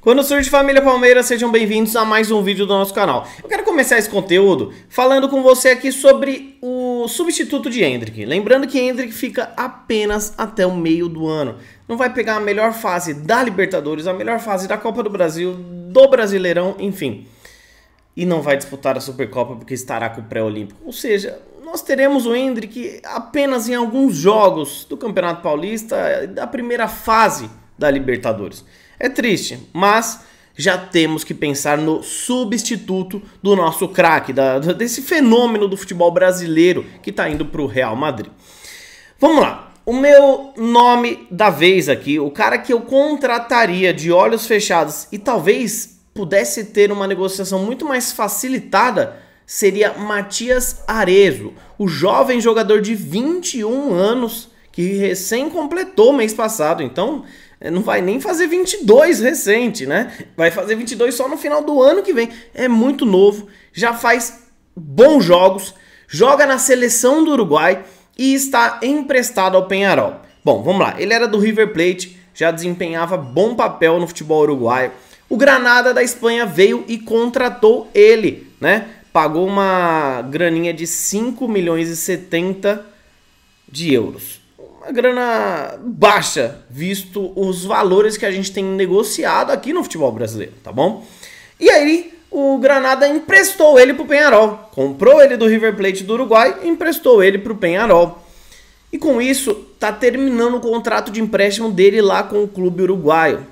Quando surge família Palmeiras, sejam bem-vindos a mais um vídeo do nosso canal. Eu quero começar esse conteúdo falando com você aqui sobre o substituto de Hendrick. Lembrando que Hendrick fica apenas até o meio do ano. Não vai pegar a melhor fase da Libertadores, a melhor fase da Copa do Brasil, do Brasileirão, enfim. E não vai disputar a Supercopa porque estará com o pré-olímpico. Ou seja, nós teremos o Hendrick apenas em alguns jogos do Campeonato Paulista, da primeira fase da Libertadores. É triste, mas já temos que pensar no substituto do nosso craque, desse fenômeno do futebol brasileiro que está indo para o Real Madrid. Vamos lá. O meu nome da vez aqui, o cara que eu contrataria de olhos fechados e talvez pudesse ter uma negociação muito mais facilitada, seria Matias Arezo, o jovem jogador de 21 anos que recém completou mês passado. Então, é, não vai nem fazer 22 recente, né? Vai fazer 22 só no final do ano que vem. É muito novo, já faz bons jogos, joga na seleção do Uruguai e está emprestado ao Penharol. Bom, vamos lá. Ele era do River Plate, já desempenhava bom papel no futebol uruguaio. O Granada da Espanha veio e contratou ele, né? Pagou uma graninha de 5 milhões e 70 de euros uma grana baixa, visto os valores que a gente tem negociado aqui no futebol brasileiro, tá bom? E aí o Granada emprestou ele pro Penharol, comprou ele do River Plate do Uruguai e emprestou ele pro Penharol. E com isso tá terminando o contrato de empréstimo dele lá com o clube uruguaio.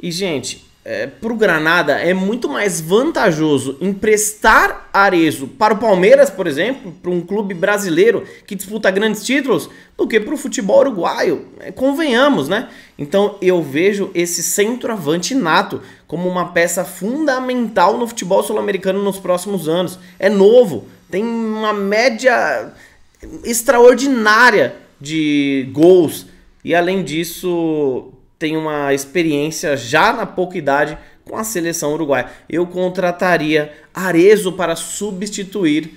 E gente, é, para o Granada é muito mais vantajoso emprestar Arezo para o Palmeiras, por exemplo, para um clube brasileiro que disputa grandes títulos, do que para o futebol uruguaio. É, convenhamos, né? Então eu vejo esse centroavante nato como uma peça fundamental no futebol sul-americano nos próximos anos. É novo, tem uma média extraordinária de gols. E além disso, tem uma experiência já na pouca idade com a seleção uruguaia. Eu contrataria Arezo para substituir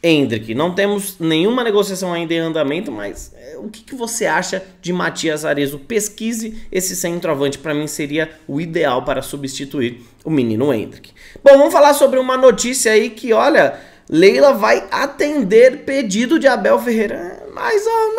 Hendrick. Não temos nenhuma negociação ainda em andamento, mas eh, o que, que você acha de Matias Arezo? Pesquise esse centroavante, para mim seria o ideal para substituir o menino Hendrick. Bom, vamos falar sobre uma notícia aí que, olha, Leila vai atender pedido de Abel Ferreira. Mais ou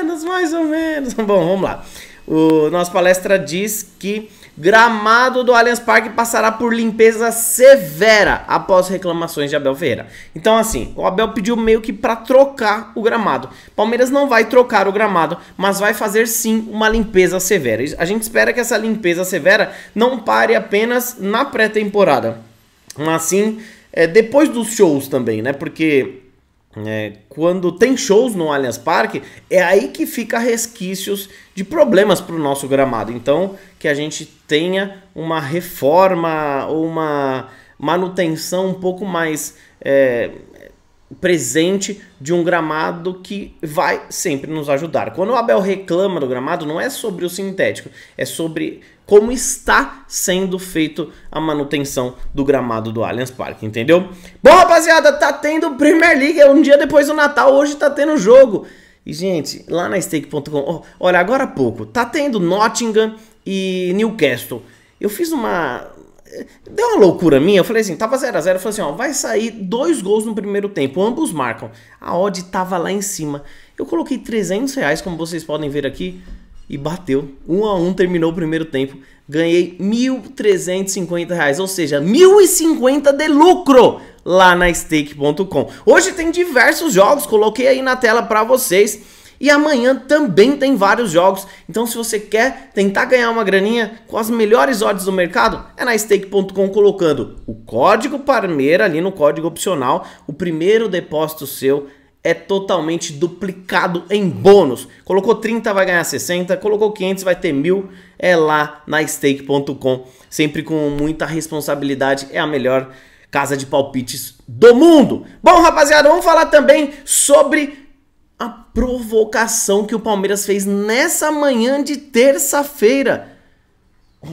menos, mais ou menos. Bom, vamos lá. O nossa palestra diz que gramado do Allianz Parque passará por limpeza severa após reclamações de Abel Ferreira. Então assim, o Abel pediu meio que para trocar o gramado. Palmeiras não vai trocar o gramado, mas vai fazer sim uma limpeza severa. A gente espera que essa limpeza severa não pare apenas na pré-temporada, mas sim é, depois dos shows também, né? Porque é, quando tem shows no Allianz Parque, é aí que fica resquícios de problemas para o nosso gramado. Então, que a gente tenha uma reforma ou uma manutenção um pouco mais é, presente de um gramado que vai sempre nos ajudar. Quando o Abel reclama do gramado, não é sobre o sintético, é sobre como está sendo feito a manutenção do gramado do Allianz Parque, entendeu? Bom, rapaziada, tá tendo Premier League, é um dia depois do Natal, hoje tá tendo jogo. E, gente, lá na stake.com, oh, olha, agora há pouco, tá tendo Nottingham e Newcastle. Eu fiz uma... Deu uma loucura minha, eu falei assim, tava 0x0, eu falei assim, ó, vai sair dois gols no primeiro tempo, ambos marcam. A odd tava lá em cima. Eu coloquei 300 reais, como vocês podem ver aqui, e bateu. um a um, terminou o primeiro tempo. Ganhei R$ 1.350, ou seja, R$ 1.050 de lucro lá na stake.com. Hoje tem diversos jogos, coloquei aí na tela para vocês. E amanhã também tem vários jogos. Então, se você quer tentar ganhar uma graninha com as melhores odds do mercado, é na stake.com colocando o código Parmeira ali no código opcional. O primeiro depósito seu é totalmente duplicado em bônus. Colocou 30, vai ganhar 60. Colocou 500, vai ter 1.000. É lá na stake.com. Sempre com muita responsabilidade. É a melhor casa de palpites do mundo. Bom, rapaziada, vamos falar também sobre a provocação que o Palmeiras fez nessa manhã de terça-feira.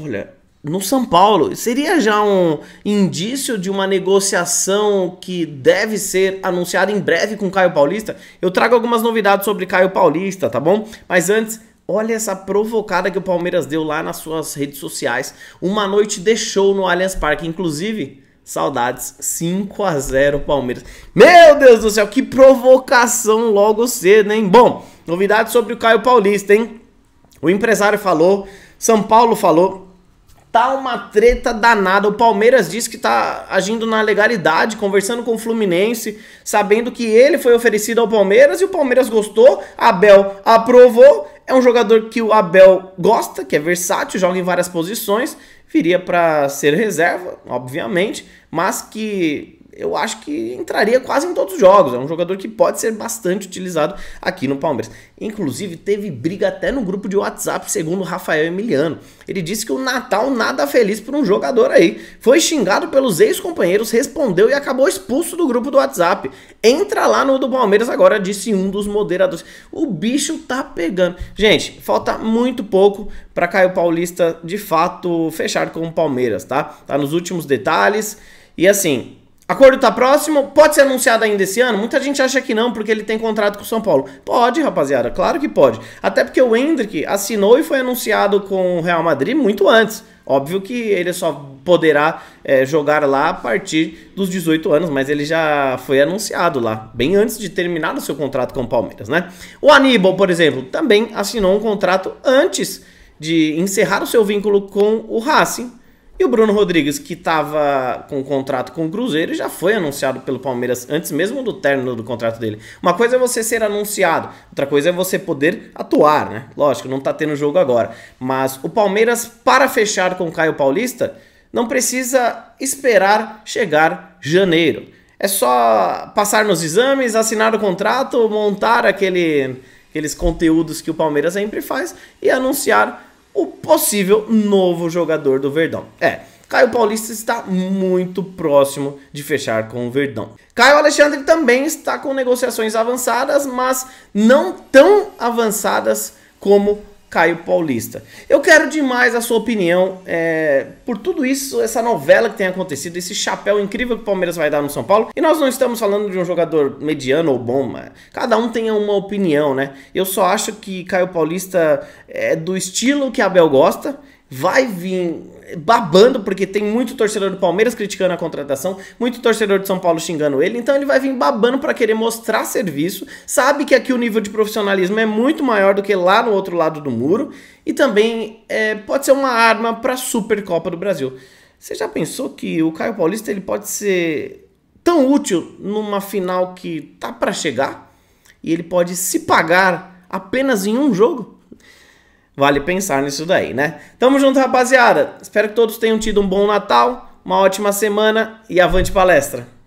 Olha, no São Paulo. Seria já um indício de uma negociação que deve ser anunciada em breve com Caio Paulista? Eu trago algumas novidades sobre Caio Paulista, tá bom? Mas antes, olha essa provocada que o Palmeiras deu lá nas suas redes sociais. Uma noite deixou no Allianz Parque, inclusive. Saudades, 5 a 0 Palmeiras. Meu Deus do céu, que provocação logo cedo, hein? Bom, novidades sobre o Caio Paulista, hein? O empresário falou, São Paulo falou, Tá uma treta danada. O Palmeiras diz que tá agindo na legalidade, conversando com o Fluminense, sabendo que ele foi oferecido ao Palmeiras e o Palmeiras gostou, Abel aprovou. É um jogador que o Abel gosta, que é versátil, joga em várias posições, viria para ser reserva, obviamente, mas que eu acho que entraria quase em todos os jogos. É um jogador que pode ser bastante utilizado aqui no Palmeiras. Inclusive, teve briga até no grupo de WhatsApp, segundo Rafael Emiliano. Ele disse que o Natal nada feliz por um jogador aí. Foi xingado pelos ex-companheiros, respondeu e acabou expulso do grupo do WhatsApp. Entra lá no do Palmeiras agora, disse um dos moderadores. O bicho tá pegando. Gente, falta muito pouco para Caio Paulista de fato fechar com o Palmeiras, tá? Tá nos últimos detalhes. E assim, Acordo está próximo, pode ser anunciado ainda esse ano? Muita gente acha que não, porque ele tem contrato com o São Paulo. Pode, rapaziada, claro que pode. Até porque o Hendrick assinou e foi anunciado com o Real Madrid muito antes. Óbvio que ele só poderá é, jogar lá a partir dos 18 anos, mas ele já foi anunciado lá, bem antes de terminar o seu contrato com o Palmeiras, né? O Aníbal, por exemplo, também assinou um contrato antes de encerrar o seu vínculo com o Racing e o Bruno Rodrigues, que estava com o contrato com o Cruzeiro, já foi anunciado pelo Palmeiras antes mesmo do término do contrato dele. Uma coisa é você ser anunciado, outra coisa é você poder atuar, né? Lógico, não está tendo jogo agora. Mas o Palmeiras, para fechar com o Caio Paulista, não precisa esperar chegar janeiro. É só passar nos exames, assinar o contrato, montar aquele, aqueles conteúdos que o Palmeiras sempre faz e anunciar o possível novo jogador do Verdão. É, Caio Paulista está muito próximo de fechar com o Verdão. Caio Alexandre também está com negociações avançadas, mas não tão avançadas como Caio Paulista. Eu quero demais a sua opinião é, por tudo isso, essa novela que tem acontecido, esse chapéu incrível que o Palmeiras vai dar no São Paulo. E nós não estamos falando de um jogador mediano ou bom, mas cada um tem uma opinião, né? Eu só acho que Caio Paulista é do estilo que Abel gosta vai vir babando, porque tem muito torcedor do Palmeiras criticando a contratação, muito torcedor de São Paulo xingando ele, então ele vai vir babando para querer mostrar serviço, sabe que aqui o nível de profissionalismo é muito maior do que lá no outro lado do muro, e também é, pode ser uma arma para a Supercopa do Brasil. Você já pensou que o Caio Paulista ele pode ser tão útil numa final que tá para chegar? E ele pode se pagar apenas em um jogo? Vale pensar nisso daí, né? Tamo junto, rapaziada. Espero que todos tenham tido um bom Natal, uma ótima semana e avante palestra.